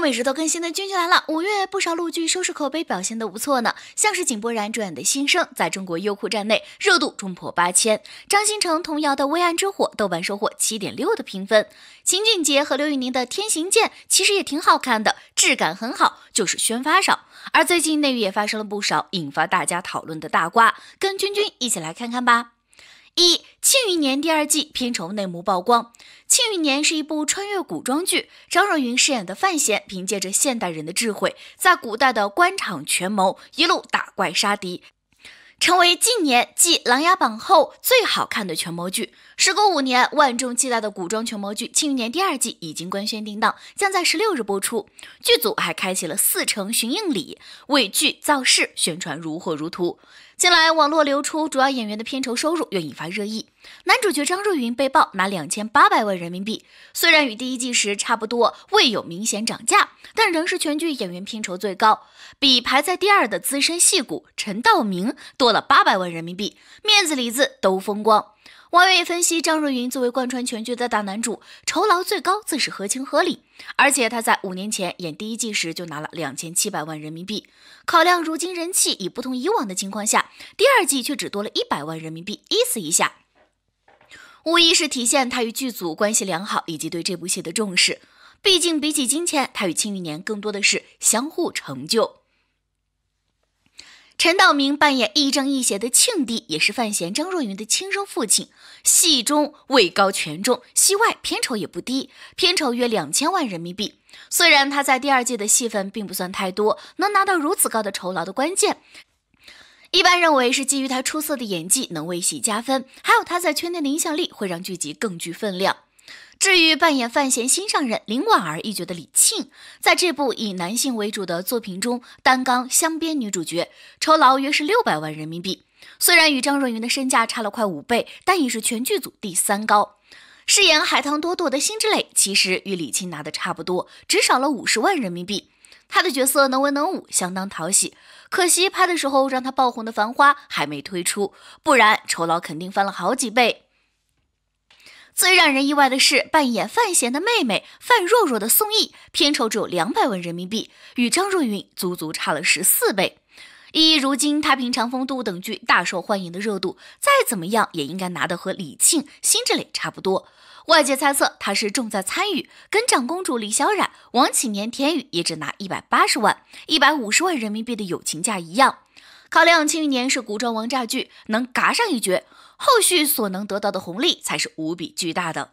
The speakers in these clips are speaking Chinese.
每日都更新的君君来了。五月不少陆剧收视口碑表现的不错呢，像是井柏然主演的《新生》在中国优酷站内热度冲破八千；张新成童谣的《微暗之火》豆瓣收获七点六的评分；秦俊杰和刘宇宁的《天行健》其实也挺好看的，质感很好，就是宣发少。而最近内娱也发生了不少引发大家讨论的大瓜，跟君君一起来看看吧。一《《庆余年》第二季片酬内幕曝光，《庆余年》是一部穿越古装剧，张若昀饰演的范闲凭借着现代人的智慧，在古代的官场权谋一路打怪杀敌，成为近年继《琅琊榜》后最好看的权谋剧。时隔五年，万众期待的古装权谋剧《庆余年》第二季已经官宣定档，将在十六日播出。剧组还开启了四城巡映礼，为剧造势宣传如火如荼。近来，网络流出主要演员的片酬收入，又引发热议。男主角张若昀被曝拿两千八百万人民币，虽然与第一季时差不多，未有明显涨价，但仍是全剧演员片酬最高，比排在第二的资深戏骨陈道明多了八百万人民币，面子里子都风光。网友分析，张若昀作为贯穿全剧的大男主，酬劳最高自是合情合理。而且他在五年前演第一季时就拿了两千七百万人民币，考量如今人气已不同以往的情况下，第二季却只多了一百万人民币，意思一下，无疑是体现他与剧组关系良好以及对这部戏的重视。毕竟比起金钱，他与庆余年更多的是相互成就。陈道明扮演亦正亦邪的庆帝，也是范闲、张若昀的亲生父亲。戏中位高权重，戏外片酬也不低，片酬约两千万人民币。虽然他在第二季的戏份并不算太多，能拿到如此高的酬劳的关键，一般认为是基于他出色的演技能为戏加分，还有他在圈内的影响力会让剧集更具分量。至于扮演范闲心上人林婉儿一角的李沁，在这部以男性为主的作品中担纲香编女主角，酬劳约是六百万人民币。虽然与张若昀的身价差了快五倍，但已是全剧组第三高。饰演海棠朵朵的辛芷蕾，其实与李沁拿的差不多，只少了五十万人民币。她的角色能文能武，相当讨喜。可惜拍的时候让她爆红的《繁花》还没推出，不然酬劳肯定翻了好几倍。最让人意外的是，扮演范闲的妹妹范若若的宋轶片酬只有两百万人民币，与张若昀足足差了十四倍。以如今《太平常风度》等剧大受欢迎的热度，再怎么样也应该拿的和李沁、辛芷蕾差不多。外界猜测她是重在参与，跟长公主李小冉、王启年、田雨也只拿一百八十万、一百五十万人民币的友情价一样。考量《庆余年》是古装王炸剧，能嘎上一绝。后续所能得到的红利才是无比巨大的。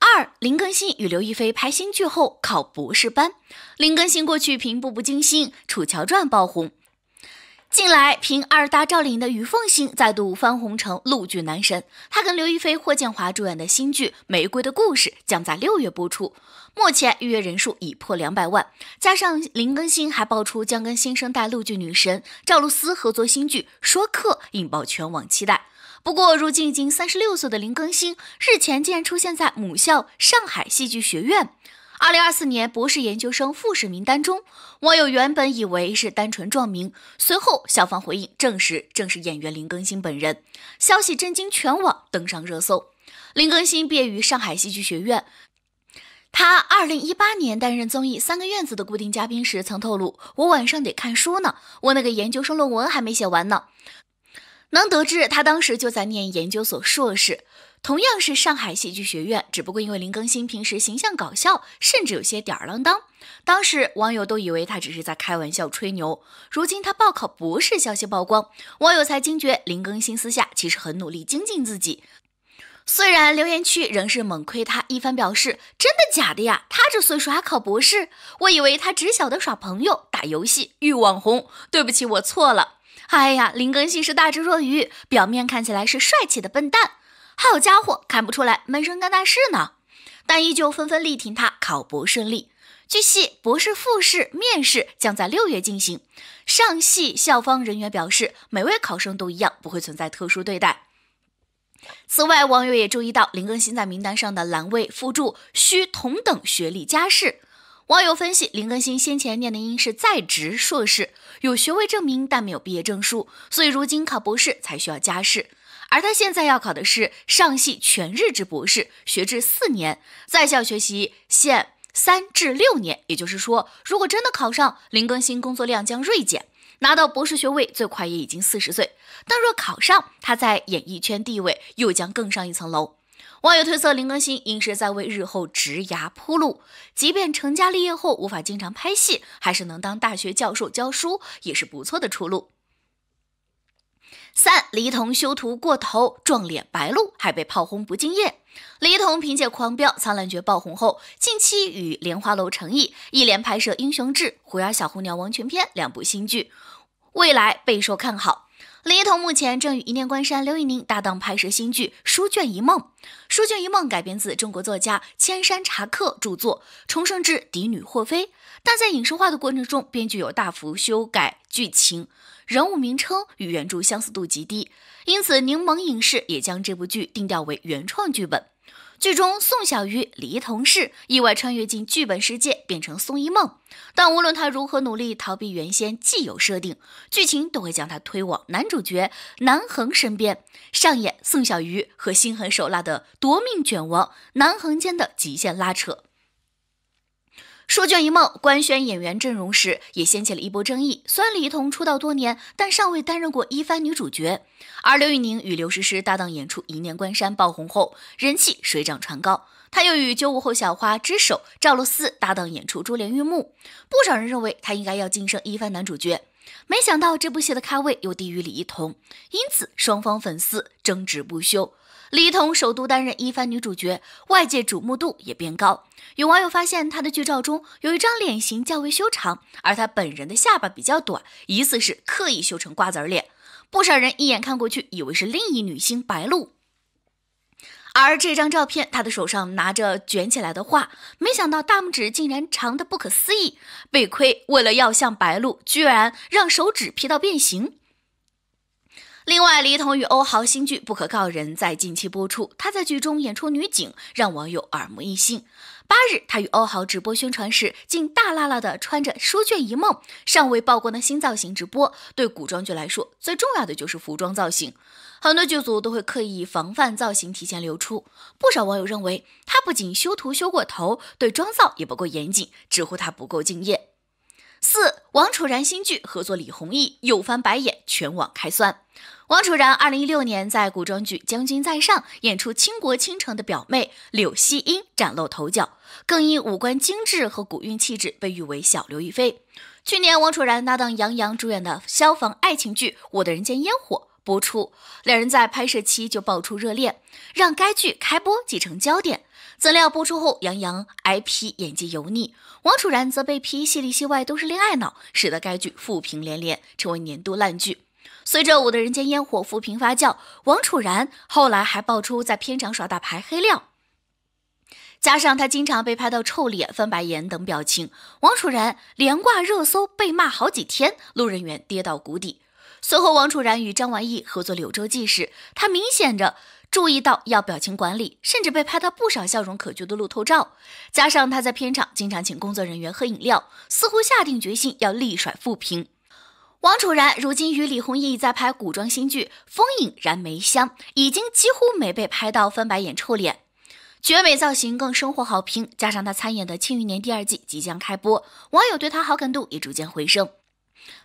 二，林更新与刘亦菲拍新剧后考博士班。林更新过去凭《步步惊心》《楚乔传》爆红。近来凭《二大赵丽颖的于凤欣再度翻红成陆剧男神，他跟刘亦菲、霍建华主演的新剧《玫瑰的故事》将在六月播出，目前预约人数已破两百万。加上林更新还爆出将跟新生代陆剧女神赵露思合作新剧《说客》，引爆全网期待。不过，如今已经三十六岁的林更新，日前竟然出现在母校上海戏剧学院。二零二四年博士研究生复试名单中，网友原本以为是单纯撞名，随后校方回应证实正是演员林更新本人。消息震惊全网，登上热搜。林更新毕业于上海戏剧学院，他二零一八年担任综艺《三个院子》的固定嘉宾时曾透露：“我晚上得看书呢，我那个研究生论文还没写完呢。”能得知他当时就在念研究所硕士，同样是上海戏剧学院，只不过因为林更新平时形象搞笑，甚至有些吊儿郎当，当时网友都以为他只是在开玩笑吹牛。如今他报考博士消息曝光，网友才惊觉林更新私下其实很努力精进自己。虽然留言区仍是猛亏他一番，表示真的假的呀？他这岁数还考博士？我以为他只晓得耍朋友、打游戏、遇网红。对不起，我错了。哎呀，林更新是大智若愚，表面看起来是帅气的笨蛋。好家伙，看不出来闷声干大事呢，但依旧纷纷力挺他考博顺利。据悉，博士复试面试将在六月进行。上戏校方人员表示，每位考生都一样，不会存在特殊对待。此外，网友也注意到林更新在名单上的栏位附注需同等学历加试。网友分析，林更新先前念的应是在职硕士，有学位证明，但没有毕业证书，所以如今考博士才需要加试。而他现在要考的是上戏全日制博士，学制四年，在校学习限三至六年。也就是说，如果真的考上，林更新工作量将锐减，拿到博士学位最快也已经四十岁。但若考上，他在演艺圈地位又将更上一层楼。网友推测，林更新应是在为日后植牙铺路。即便成家立业后无法经常拍戏，还是能当大学教授教书，也是不错的出路。三李彤修图过头撞脸白鹿，还被炮轰不敬业。李彤凭借《狂飙》《苍兰诀》爆红后，近期与莲花楼成毅一连拍摄《英雄志》《狐妖小红娘王权篇》两部新剧，未来备受看好。李一桐目前正与一念关山刘宇宁搭档拍摄新剧《书卷一梦》。《书卷一梦》改编自中国作家千山茶客著作《重生之嫡女霍妃》，但在影视化的过程中，编剧有大幅修改剧情、人物名称，与原著相似度极低，因此柠檬影视也将这部剧定调为原创剧本。剧中，宋小鱼一同事意外穿越进剧本世界，变成宋一梦。但无论他如何努力逃避原先既有设定，剧情都会将他推往男主角南恒身边，上演宋小鱼和心狠手辣的夺命卷王南恒间的极限拉扯。《书卷一梦》官宣演员阵容时，也掀起了一波争议。虽然李一桐出道多年，但尚未担任过一番女主角。而刘宇宁与刘诗诗搭档演出《一念关山》爆红后，人气水涨船高。她又与九五后小花之首赵露思搭档演出《珠帘玉幕》，不少人认为她应该要晋升一番男主角。没想到这部戏的咖位又低于李一桐，因此双方粉丝争执不休。李一桐首度担任一番女主角，外界瞩目度也变高。有网友发现她的剧照中有一张脸型较为修长，而她本人的下巴比较短，疑似是刻意修成瓜子脸。不少人一眼看过去，以为是另一女星白鹿。而这张照片，他的手上拿着卷起来的画，没想到大拇指竟然长得不可思议。被亏为了要像白露，居然让手指劈到变形。另外，李彤与欧豪新剧不可告人，在近期播出，他在剧中演出女警，让网友耳目一新。八日，他与欧豪直播宣传时，竟大拉拉的穿着《书卷一梦》尚未曝光的新造型直播。对古装剧来说，最重要的就是服装造型，很多剧组都会刻意防范造型提前流出。不少网友认为，他不仅修图修过头，对妆造也不够严谨，直呼他不够敬业。四王楚然新剧合作李宏毅又翻白眼，全网开酸。王楚然二零一六年在古装剧《将军在上》演出倾国倾城的表妹柳惜英，崭露头角，更因五官精致和古韵气质，被誉为小刘亦菲。去年王楚然搭档杨洋主演的消防爱情剧《我的人间烟火》。播出，两人在拍摄期就爆出热恋，让该剧开播即成焦点。怎料播出后，杨洋挨批演技油腻，王楚然则被批戏里戏外都是恋爱脑，使得该剧负评连连，成为年度烂剧。随着《我的人间烟火》覆评发酵，王楚然后来还爆出在片场耍大牌黑料，加上他经常被拍到臭脸、翻白眼等表情，王楚然连挂热搜被骂好几天，路人缘跌到谷底。随后，王楚然与张晚意合作《柳州记事》，他明显着注意到要表情管理，甚至被拍到不少笑容可掬的路透照。加上他在片场经常请工作人员喝饮料，似乎下定决心要力甩富平。王楚然如今与李宏毅在拍古装新剧《风影燃梅香》，已经几乎没被拍到翻白眼、臭脸，绝美造型更收获好评。加上他参演的《庆余年》第二季即将开播，网友对他好感度也逐渐回升。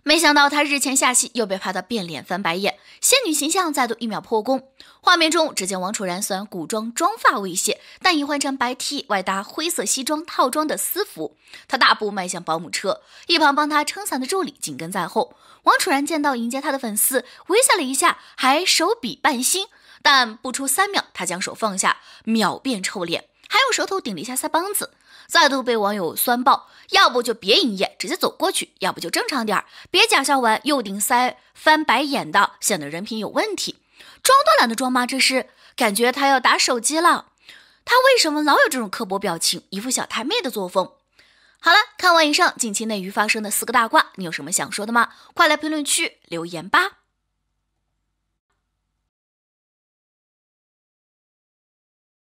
没想到他日前下戏，又被拍到变脸翻白眼，仙女形象再度一秒破功。画面中，只见王楚然虽然古装妆发未卸，但已换成白 T 外搭灰色西装套装的私服。他大步迈向保姆车，一旁帮他撑伞的助理紧跟在后。王楚然见到迎接他的粉丝，微笑了一下，还手比半心。但不出三秒，他将手放下，秒变臭脸，还用舌头顶了一下腮帮子。再度被网友酸爆，要不就别营业，直接走过去；要不就正常点儿，别假笑完又顶腮翻白眼的，显得人品有问题。装都懒得装吗？这是感觉他要打手机了。他为什么老有这种刻薄表情，一副小太妹的作风？好了，看完以上近期内娱发生的四个大瓜，你有什么想说的吗？快来评论区留言吧。